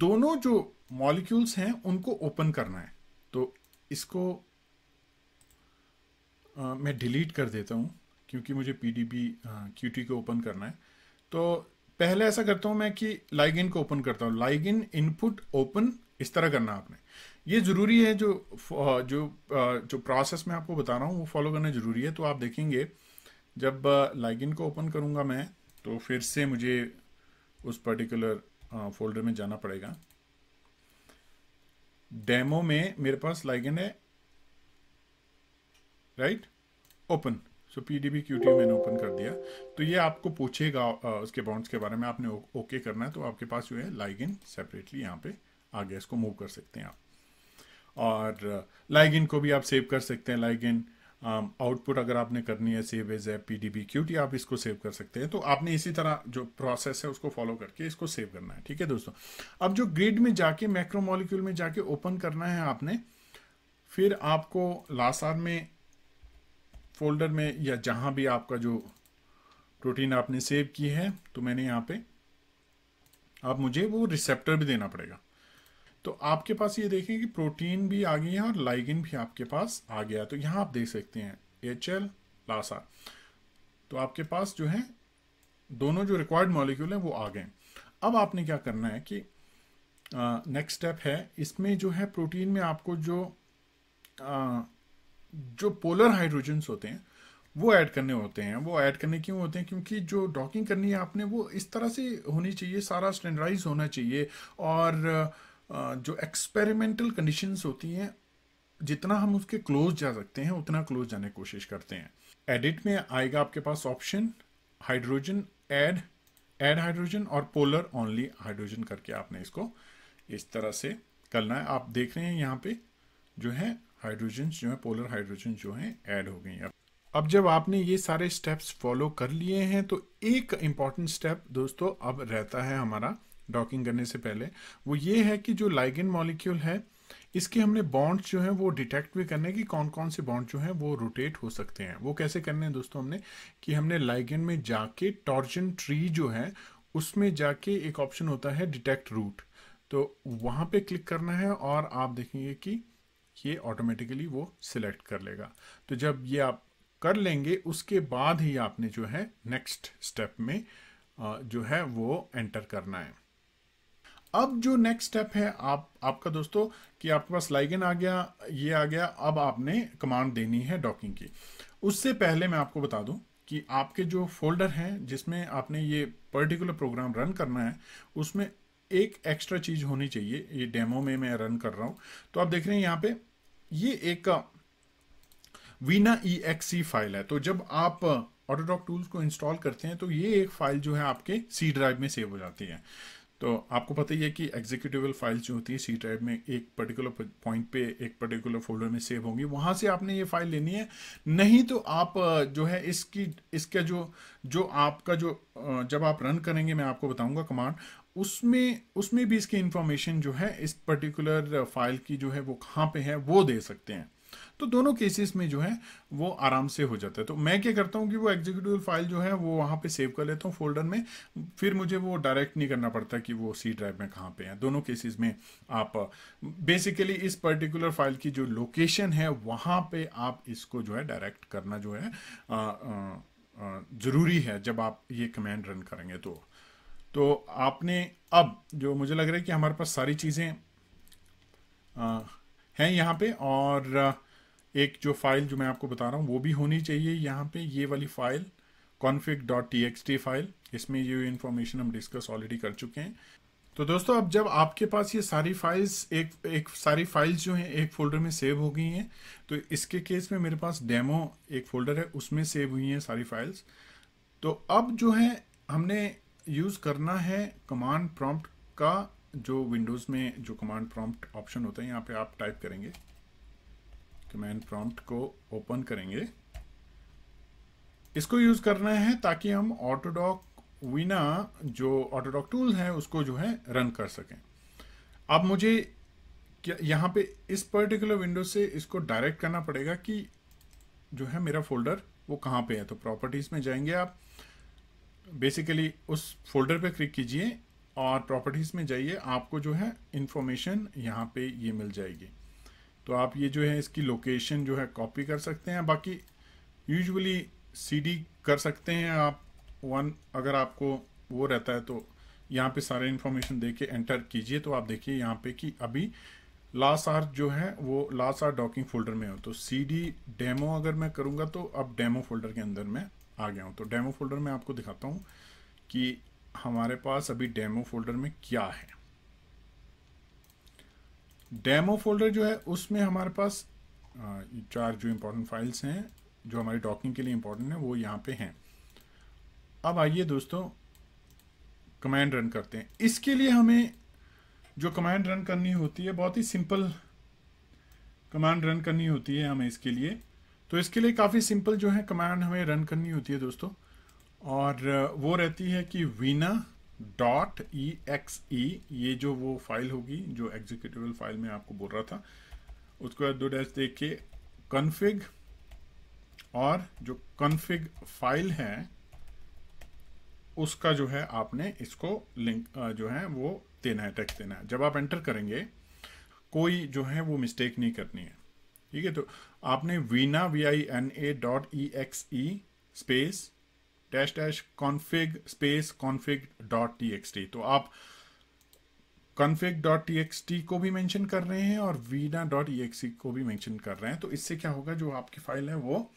दोनों जो मॉलिक्यूल्स हैं उनको ओपन करना है तो इसको आ, मैं डिलीट कर देता हूँ क्योंकि मुझे पी डी टी को ओपन करना है तो पहले ऐसा करता हूं मैं कि लाइग इन को ओपन करता हूं लाइग इन इनपुट ओपन इस तरह करना आपने ये ज़रूरी है जो जो जो प्रोसेस मैं आपको बता रहा हूं वो फॉलो करना ज़रूरी है तो आप देखेंगे जब लाइग इन को ओपन करूंगा मैं तो फिर से मुझे उस पर्टिकुलर फोल्डर में जाना पड़ेगा डेमो में मेरे पास लाइग इन है right open so P D B Q T मैंने ओपन कर दिया तो ये आपको पूछेगा उसके बाउंड्स के बारे में आपने ओके करना है तो आपके पास जो है लाइग इन सेपरेटली यहाँ पे आ गया इसको मूव कर सकते हैं आप और लाइग इन को भी आप सेव कर सकते हैं लाइग इन आउटपुट अगर आपने करनी है सेव एज है P D B Q T आप इसको सेव कर सकते हैं तो आपने इसी तरह जो प्रोसेस है उसको फॉलो करके इसको सेव करना है ठीक है दोस्तों अब जो ग्रिड में जाके मैक्रोमोलिक्यूल में जाके ओपन करना है आपने फिर आपको लास्ट आर में फोल्डर में या जहाँ भी आपका जो प्रोटीन आपने सेव की है तो मैंने यहाँ पे आप मुझे वो रिसेप्टर भी देना पड़ेगा तो आपके पास ये देखें कि प्रोटीन भी आ गई है और लाइगिन भी आपके पास आ गया तो यहाँ आप देख सकते हैं एच एल लासा तो आपके पास जो है दोनों जो रिक्वायर्ड मॉलिक्यूल हैं वो आ गए अब आपने क्या करना है कि नेक्स्ट स्टेप है इसमें जो है प्रोटीन में आपको जो जो पोलर हाइड्रोजन्स होते हैं वो ऐड करने होते हैं वो ऐड करने क्यों होते हैं क्योंकि जो डॉकिंग करनी है आपने वो इस तरह से होनी चाहिए सारा स्टैंडर्डाइज होना चाहिए और जो एक्सपेरिमेंटल कंडीशंस होती हैं जितना हम उसके क्लोज जा सकते हैं उतना क्लोज जाने की कोशिश करते हैं एडिट में आएगा आपके पास option hydrogen add add hydrogen और पोलर ओनली हाइड्रोजन करके आपने इसको इस तरह से करना है आप देख रहे हैं यहाँ पे जो है हाइड्रोजन जो है पोलर हाइड्रोजन जो है ऐड हो गई अब अब जब आपने ये सारे स्टेप्स फॉलो कर लिए हैं तो एक इम्पॉर्टेंट स्टेप दोस्तों अब रहता है हमारा डॉकिंग करने से पहले वो ये है कि जो लाइगन मॉलिक्यूल है इसके हमने बॉन्ड जो है वो डिटेक्ट भी करने की कौन कौन से बॉन्ड जो है वो रोटेट हो सकते हैं वो कैसे करने हैं दोस्तों हमने कि हमने लाइगन में जाके टॉर्जन ट्री जो है उसमें जाके एक ऑप्शन होता है डिटेक्ट रूट तो वहाँ पे क्लिक करना है और आप देखेंगे कि ये ऑटोमेटिकली वो सिलेक्ट कर लेगा तो जब ये आप कर लेंगे उसके बाद ही आपने जो है नेक्स्ट स्टेप में जो है वो एंटर करना है अब जो नेक्स्ट स्टेप है आप आपका दोस्तों कि आपके पास लाइगन आ गया ये आ गया अब आपने कमांड देनी है डॉकिंग की उससे पहले मैं आपको बता दूं कि आपके जो फोल्डर हैं जिसमें आपने ये पर्टिकुलर प्रोग्राम रन करना है उसमें एक एक्स्ट्रा चीज़ होनी चाहिए ये डेमो में मैं रन कर रहा हूं तो आप देख रहे हैं यहाँ पे ये एक वीना ई -E फाइल है तो जब आप ऑटोडॉक टूल्स को इंस्टॉल करते हैं तो ये एक फाइल जो है आपके सी ड्राइव में सेव हो जाती है तो आपको पता ही है कि एग्जीक्यूटिवल फाइल्स जो होती है सी ड्राइव में एक पर्टिकुलर पॉइंट पे एक पर्टिकुलर फोल्डर में सेव होंगी वहां से आपने ये फाइल लेनी है नहीं तो आप जो है इसकी इसका जो जो आपका जो जब आप रन करेंगे मैं आपको बताऊंगा कमांड उसमें उसमें भी इसकी इंफॉर्मेशन जो है इस पर्टिकुलर फाइल uh, की जो है वो कहाँ पे है वो दे सकते हैं तो दोनों केसेस में जो है वो आराम से हो जाता है तो मैं क्या करता हूँ कि वो एग्जीक्यूटिव फाइल जो है वो वहाँ पे सेव कर लेता हूँ फोल्डर में फिर मुझे वो डायरेक्ट नहीं करना पड़ता कि वो सी ड्राइव में कहाँ पे है दोनों केसेस में आप बेसिकली uh, इस पर्टिकुलर फाइल की जो लोकेशन है वहाँ पे आप इसको जो है डायरेक्ट करना जो है uh, ज़रूरी है जब आप ये कमेंड रन करेंगे तो तो आपने अब जो मुझे लग रहा है कि हमारे पास सारी चीज़ें हैं यहाँ पे और एक जो फाइल जो मैं आपको बता रहा हूँ वो भी होनी चाहिए यहाँ पे ये वाली file config dot T X T file इसमें ये इन्फॉर्मेशन हम डिस्कस ऑलरेडी कर चुके हैं तो दोस्तों अब जब आपके पास ये सारी फाइल्स एक एक सारी फाइल्स जो हैं एक फोल्डर में सेव हो गई हैं तो इसके केस में मेरे पास डेमो एक फोल्डर है उसमें सेव हुई हैं सारी फाइल्स तो अब जो है हमने यूज़ करना है कमांड प्रॉम्प्ट का जो विंडोज़ में जो कमांड प्रॉम्प्ट ऑप्शन होता है यहाँ पे आप टाइप करेंगे कमांड प्रॉम्प्ट को ओपन करेंगे इसको यूज़ करना है ताकि हम ऑटोडॉक विना जो ऑटोडॉक टूल है उसको जो है रन कर सकें अब मुझे क्या यहाँ पे इस पर्टिकुलर विंडो से इसको डायरेक्ट करना पड़ेगा कि जो है मेरा फोल्डर वो कहाँ पे है तो प्रॉपर्टीज़ में जाएंगे आप बेसिकली उस फोल्डर पे क्लिक कीजिए और प्रॉपर्टीज़ में जाइए आपको जो है इन्फॉर्मेशन यहाँ पे ये मिल जाएगी तो आप ये जो है इसकी लोकेशन जो है कॉपी कर सकते हैं बाकी यूजुअली सीडी कर सकते हैं आप वन अगर आपको वो रहता है तो यहाँ पे सारे इन्फॉर्मेशन दे के एंटर कीजिए तो आप देखिए यहाँ पे कि अभी लास्ट आर जो है वो लास्ट आर डॉकिंग फोल्डर में हो तो सी डी डेमो अगर मैं करूँगा तो अब डेमो फोल्डर के अंदर मैं आ गया हूँ तो डेमो फोल्डर में आपको दिखाता हूँ कि हमारे पास अभी डेमो फोल्डर में क्या है डेमो फोल्डर जो है उसमें हमारे पास चार जो इम्पोर्टेंट फाइल्स हैं जो हमारी डॉकिंग के लिए इम्पोर्टेंट है वो यहाँ पे हैं अब आइए दोस्तों कमांड रन करते हैं इसके लिए हमें जो कमांड रन करनी होती है बहुत ही सिंपल कमांड रन करनी होती है हमें इसके लिए तो इसके लिए काफ़ी सिंपल जो है कमांड हमें रन करनी होती है दोस्तों और वो रहती है कि Vina dot E X E ये जो वो फाइल होगी जो एग्जीक्यूटिवल फाइल में आपको बोल रहा था उसके बाद दो डैश देख के कन्फिग और जो कन्फिग फाइल है उसका जो है आपने इसको लिंक जो है वो देना है टेक्स देना है जब आप एंटर करेंगे कोई जो है वो मिस्टेक नहीं करनी है ठीक है तो आपने Vina V I N A dot E X E space dash dash config space config dot T X T तो आप config dot T X T को भी मेंशन कर रहे हैं और Vina dot E X E को भी मेंशन कर रहे हैं तो इससे क्या होगा जो आपकी फाइल है वो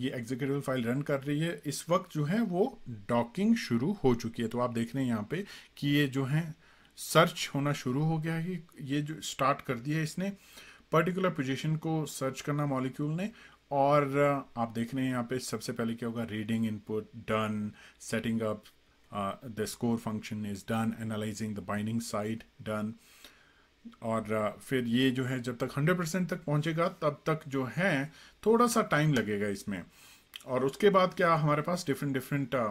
ये एग्जीक्यूटिव फाइल रन कर रही है इस वक्त जो है वो डॉकिंग शुरू हो चुकी है तो आप देख रहे हैं यहाँ पे कि ये जो है सर्च होना शुरू हो गया है ये जो स्टार्ट कर दिया है इसने पर्टिकुलर पोजीशन को सर्च करना मॉलिक्यूल ने और uh, आप देख रहे हैं यहाँ पे सबसे पहले क्या होगा reading input done setting up the score function is done analysing the binding side done और uh, फिर ये जो है जब तक 100% तक पहुंचेगा तब तक जो है थोड़ा सा टाइम लगेगा इसमें और उसके बाद क्या हमारे पास डिफरेंट डिफरेंट uh,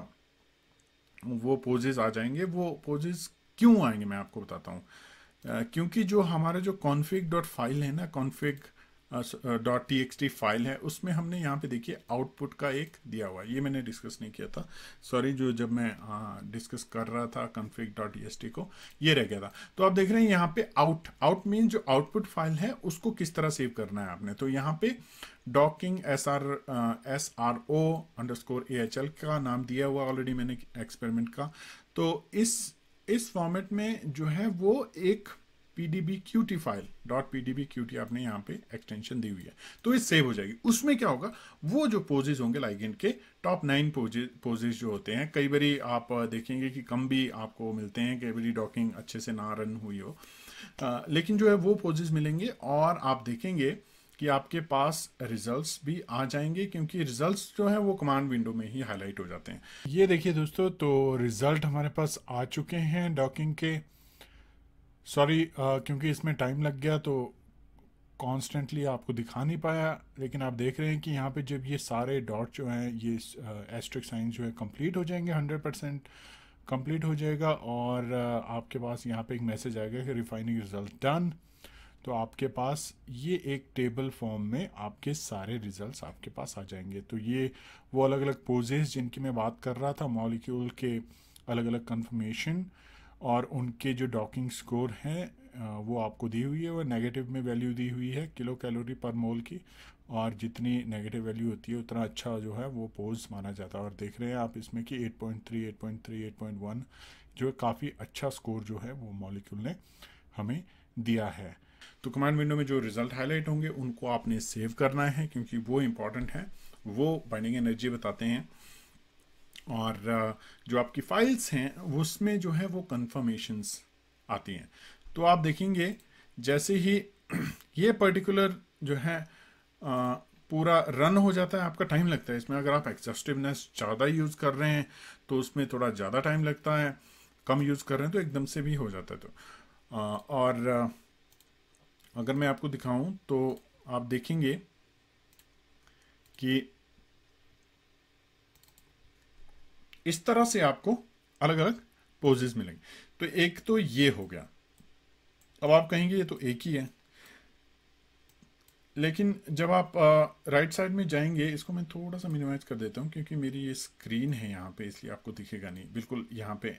वो पोजेज आ जाएंगे वो पोजेज क्यों आएंगे मैं आपको बताता हूँ क्योंकि जो हमारा जो कॉन्फिग डॉट फाइल है ना config dot T X T file है उसमें हमने यहाँ पे देखिए आउटपुट का एक दिया हुआ है ये मैंने डिस्कस नहीं किया था सॉरी जो जब मैं डिस्कस कर रहा था config dot E S T को ये रह गया था तो आप देख रहे हैं यहाँ पे आउट आउट मीन जो आउटपुट फाइल है उसको किस तरह सेव करना है आपने तो यहाँ पे docking S R S R O underscore A H L का नाम दिया हुआ ऑलरेडी मैंने एक्सपेरिमेंट का तो इस इस फॉर्मेट में जो है वो एक P D B Q T file dot P D B Q T आपने यहाँ पे एक्सटेंशन दी हुई है तो ये सेव हो जाएगी उसमें क्या होगा वो जो पोजेज होंगे लाइगेंट के टॉप नाइन पोजेज पोजेज जो होते हैं कई बारी आप देखेंगे कि कम भी आपको मिलते हैं कई बार डॉकिंग अच्छे से ना रन हुई हो आ, लेकिन जो है वो पोजेज मिलेंगे और आप देखेंगे कि आपके पास रिजल्ट्स भी आ जाएंगे क्योंकि रिजल्ट्स जो है वो कमांड विंडो में ही हाईलाइट हो जाते हैं ये देखिए दोस्तों तो रिजल्ट हमारे पास आ चुके हैं डॉकिंग के सॉरी क्योंकि इसमें टाइम लग गया तो कॉन्स्टेंटली आपको दिखा नहीं पाया लेकिन आप देख रहे हैं कि यहाँ पे जब ये सारे डॉट जो हैं ये एस्ट्रिक साइंस जो है कंप्लीट हो जाएंगे हंड्रेड परसेंट कंप्लीट हो जाएगा और आपके पास यहाँ पे एक मैसेज आएगा कि रिफाइनिंग रिजल्ट डन तो आपके पास ये एक टेबल फॉर्म में आपके सारे रिजल्ट्स आपके पास आ जाएंगे तो ये वो अलग अलग पोजेज जिनकी मैं बात कर रहा था मॉलिक्यूल के अलग अलग कन्फर्मेशन और उनके जो डॉकिंग स्कोर हैं वो आपको दी हुई है और नेगेटिव में वैल्यू दी हुई है किलो कैलोरी पर मोल की और जितनी नेगेटिव वैल्यू होती है उतना अच्छा जो है वो पोज माना जाता है और देख रहे हैं आप इसमें कि 8.3 8.3 8.1 जो काफ़ी अच्छा स्कोर जो है वो मॉलिक्यूल ने हमें दिया है तो कमांड विंडो में जो रिजल्ट हाईलाइट होंगे उनको आपने सेव करना है क्योंकि वो इम्पॉर्टेंट है वो बाइंडिंग एनर्जी बताते हैं और जो आपकी फाइल्स हैं उसमें जो है वो कन्फर्मेशंस आती हैं तो आप देखेंगे जैसे ही ये पर्टिकुलर जो है पूरा रन हो जाता है आपका टाइम लगता है इसमें अगर आप एक्जस्टिवनेस ज़्यादा यूज़ कर रहे हैं तो उसमें थोड़ा ज़्यादा टाइम लगता है कम यूज़ कर रहे हैं तो एकदम से भी हो जाता है तो और अगर मैं आपको दिखाऊं तो आप देखेंगे कि इस तरह से आपको अलग अलग पोजेज मिलेंगे तो एक तो ये हो गया अब आप कहेंगे ये तो एक ही है लेकिन जब आप राइट साइड में जाएंगे इसको मैं थोड़ा सा मिनिमाइज कर देता हूं क्योंकि मेरी ये स्क्रीन है यहां पे इसलिए आपको दिखेगा नहीं बिल्कुल यहाँ पे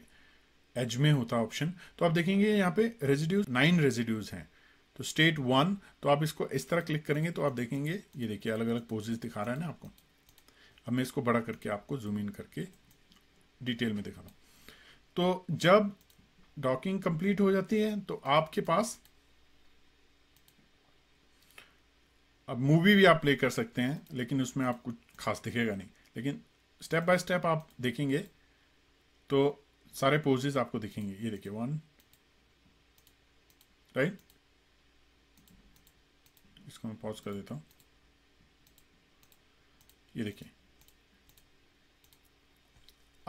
एज में होता ऑप्शन तो आप देखेंगे यहाँ पे रेजिड्यूज नाइन रेजिड्यूज हैं तो स्टेट वन तो आप इसको इस तरह क्लिक करेंगे तो आप देखेंगे ये देखिए अलग अलग पोजेज दिखा रहा है ना आपको अब मैं इसको बड़ा करके आपको जूम इन करके डिटेल में दिखा रहा तो जब डॉकिंग कंप्लीट हो जाती है तो आपके पास अब मूवी भी आप प्ले कर सकते हैं लेकिन उसमें आप कुछ खास दिखेगा नहीं लेकिन स्टेप बाय स्टेप आप देखेंगे तो सारे पोजेज आपको दिखेंगे ये देखिए वन राइट इसको मैं पॉज कर देता हूँ ये देखिए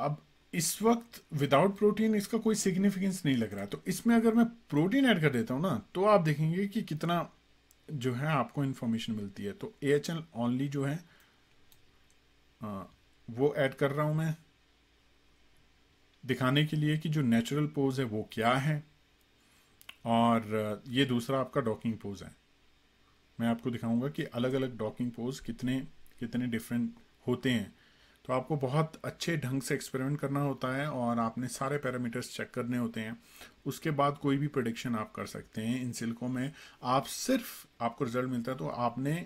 अब इस वक्त विदाउट प्रोटीन इसका कोई सिग्निफिकेंस नहीं लग रहा तो इसमें अगर मैं प्रोटीन ऐड कर देता हूँ ना तो आप देखेंगे कि कितना जो है आपको इन्फॉर्मेशन मिलती है तो ए एच एल ओनली जो है आ, वो ऐड कर रहा हूँ मैं दिखाने के लिए कि जो नेचुरल पोज है वो क्या है और ये दूसरा आपका डॉकिंग पोज है मैं आपको दिखाऊंगा कि अलग अलग डॉकिंग पोज कितने कितने डिफरेंट होते हैं तो आपको बहुत अच्छे ढंग से एक्सपेरिमेंट करना होता है और आपने सारे पैरामीटर्स चेक करने होते हैं उसके बाद कोई भी प्रडिक्शन आप कर सकते हैं इन सिल्कों में आप सिर्फ आपको रिजल्ट मिलता है तो आपने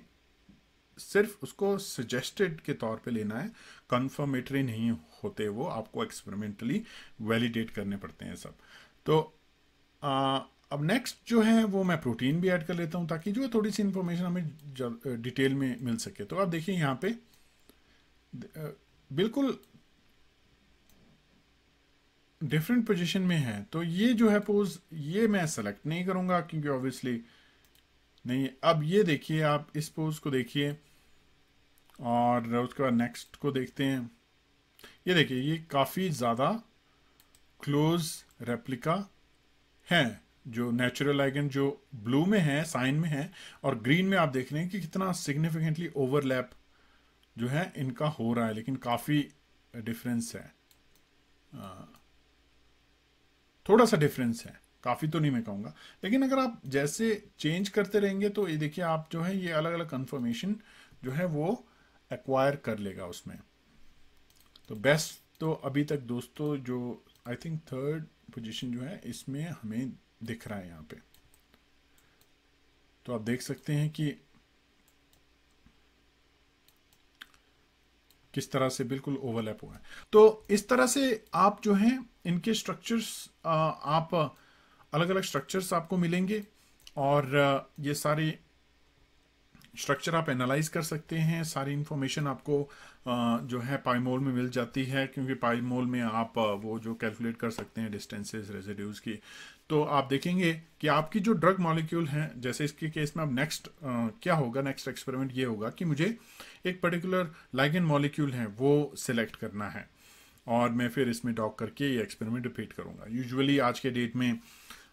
सिर्फ उसको सजेस्टेड के तौर पे लेना है कन्फर्मेटरी नहीं होते वो आपको एक्सपेरिमेंटली वैलिडेट करने पड़ते हैं सब तो आ, अब नेक्स्ट जो है वो मैं प्रोटीन भी ऐड कर लेता हूँ ताकि जो है थोड़ी सी इन्फॉर्मेशन हमें डिटेल में मिल सके तो आप देखिए यहाँ पे बिल्कुल डिफरेंट पोजीशन में है तो ये जो है पोज ये मैं सेलेक्ट नहीं करूँगा क्योंकि ऑब्वियसली नहीं अब ये देखिए आप इस पोज को देखिए और उसके बाद नेक्स्ट को देखते हैं ये देखिए ये काफ़ी ज़्यादा क्लोज रेप्लिका है जो नेचुरल आइगन जो ब्लू में है साइन में है और ग्रीन में आप देख रहे हैं कि कितना सिग्निफिकेंटली ओवरलैप जो है इनका हो रहा है लेकिन काफ़ी डिफरेंस है थोड़ा सा डिफरेंस है काफ़ी तो नहीं मैं कहूँगा लेकिन अगर आप जैसे चेंज करते रहेंगे तो ये देखिए आप जो है ये अलग अलग कन्फर्मेशन जो है वो एक्वायर कर लेगा उसमें तो बेस्ट तो अभी तक दोस्तों जो आई थिंक थर्ड पोजीशन जो है इसमें हमें दिख रहा है यहाँ पे तो आप देख सकते हैं कि किस तरह से बिल्कुल ओवरलैप हुआ है तो इस तरह से आप जो है इनके स्ट्रक्चर्स आप अलग अलग स्ट्रक्चर्स आपको मिलेंगे और ये सारे स्ट्रक्चर आप एनालाइज कर सकते हैं सारी इन्फॉर्मेशन आपको जो है पाईमोल में मिल जाती है क्योंकि पाईमोल में आप वो जो कैलकुलेट कर सकते हैं डिस्टेंसेस रेजिड्यूज़ की तो आप देखेंगे कि आपकी जो ड्रग मॉलिक्यूल हैं जैसे इसके केस में अब नेक्स्ट क्या होगा नेक्स्ट एक्सपेरिमेंट ये होगा कि मुझे एक पर्टिकुलर लाइगन मॉलिक्यूल है वो सिलेक्ट करना है और मैं फिर इसमें डॉक करके ये एक्सपेरिमेंट रिपीट करूंगा यूजुअली आज के डेट में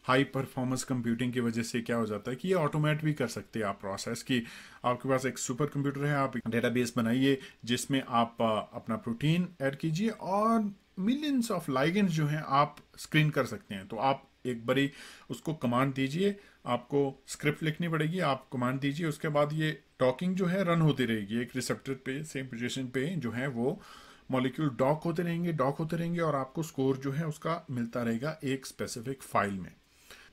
हाई परफॉर्मेंस कंप्यूटिंग की वजह से क्या हो जाता है कि ये ऑटोमेट भी कर सकते हैं आप प्रोसेस की आपके पास एक सुपर कंप्यूटर है आप डेटाबेस बनाइए जिसमें आप अपना प्रोटीन ऐड कीजिए और मिलियंस ऑफ लाइगेंस जो हैं आप स्क्रीन कर सकते हैं तो आप एक बारी उसको कमांड दीजिए आपको स्क्रिप्ट लिखनी पड़ेगी आप कमांड दीजिए उसके बाद ये टॉकिंग जो है रन होती रहेगी एक रिसेप्टर पे सेम पोजिशन पे जो है वो मॉलिक्यूल डॉक होते रहेंगे डॉक होते रहेंगे और आपको स्कोर जो है उसका मिलता रहेगा एक स्पेसिफिक फाइल में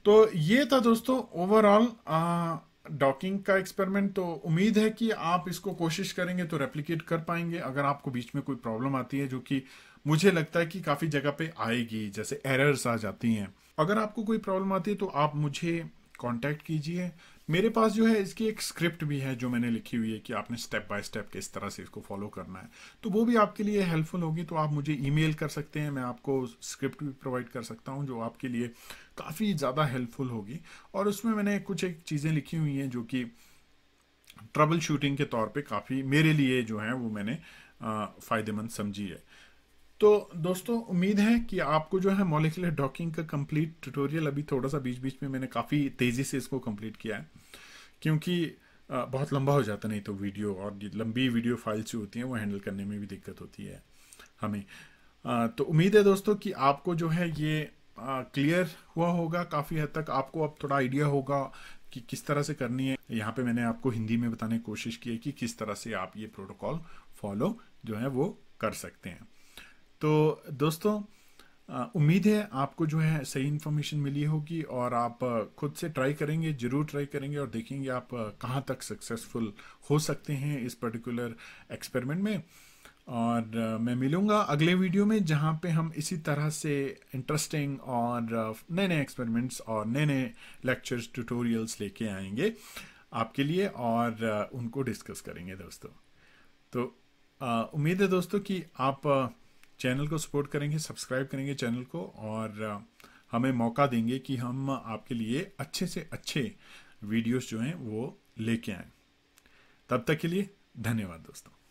तो ये था दोस्तों ओवरऑल डॉकिंग का एक्सपेरिमेंट तो उम्मीद है कि आप इसको कोशिश करेंगे तो रेप्लीकेट कर पाएंगे अगर आपको बीच में कोई प्रॉब्लम आती है जो कि मुझे लगता है कि काफ़ी जगह पे आएगी जैसे एरर्स आ जाती हैं अगर आपको कोई प्रॉब्लम आती है तो आप मुझे कांटेक्ट कीजिए मेरे पास जो है इसकी एक स्क्रिप्ट भी है जो मैंने लिखी हुई है कि आपने स्टेप बाय स्टेप किस तरह से इसको फॉलो करना है तो वो भी आपके लिए हेल्पफुल होगी तो आप मुझे ईमेल कर सकते हैं मैं आपको स्क्रिप्ट भी प्रोवाइड कर सकता हूँ जो आपके लिए काफ़ी ज़्यादा हेल्पफुल होगी और उसमें मैंने कुछ एक चीज़ें लिखी हुई हैं जो कि ट्रबल शूटिंग के तौर पर काफ़ी मेरे लिए जो है वो मैंने फ़ायदेमंद समझी है तो दोस्तों उम्मीद है कि आपको जो है मोलिकुलर डॉकिंग का कंप्लीट ट्यूटोरियल अभी थोड़ा सा बीच बीच में मैंने काफ़ी तेज़ी से इसको कंप्लीट किया है क्योंकि बहुत लंबा हो जाता नहीं तो वीडियो और लंबी वीडियो फाइल्स जो होती हैं वो हैंडल करने में भी दिक्कत होती है हमें तो उम्मीद है दोस्तों कि आपको जो है ये क्लियर हुआ होगा काफ़ी हद तक आपको अब थोड़ा आइडिया होगा कि किस तरह से करनी है यहाँ पे मैंने आपको हिंदी में बताने की कोशिश की है कि किस तरह से आप ये प्रोटोकॉल फॉलो जो है वो कर सकते हैं तो दोस्तों उम्मीद है आपको जो है सही इन्फॉर्मेशन मिली होगी और आप खुद से ट्राई करेंगे ज़रूर ट्राई करेंगे और देखेंगे आप कहाँ तक सक्सेसफुल हो सकते हैं इस पर्टिकुलर एक्सपेरिमेंट में और मैं मिलूँगा अगले वीडियो में जहाँ पे हम इसी तरह से इंटरेस्टिंग और नए नए एक्सपेरिमेंट्स और नए नए लेक्चर्स ट्यूटोरियल्स लेके आएंगे आपके लिए और उनको डिस्कस करेंगे दोस्तों तो उम्मीद है दोस्तों कि आप चैनल को सपोर्ट करेंगे सब्सक्राइब करेंगे चैनल को और हमें मौका देंगे कि हम आपके लिए अच्छे से अच्छे वीडियोस जो हैं वो लेके आए तब तक के लिए धन्यवाद दोस्तों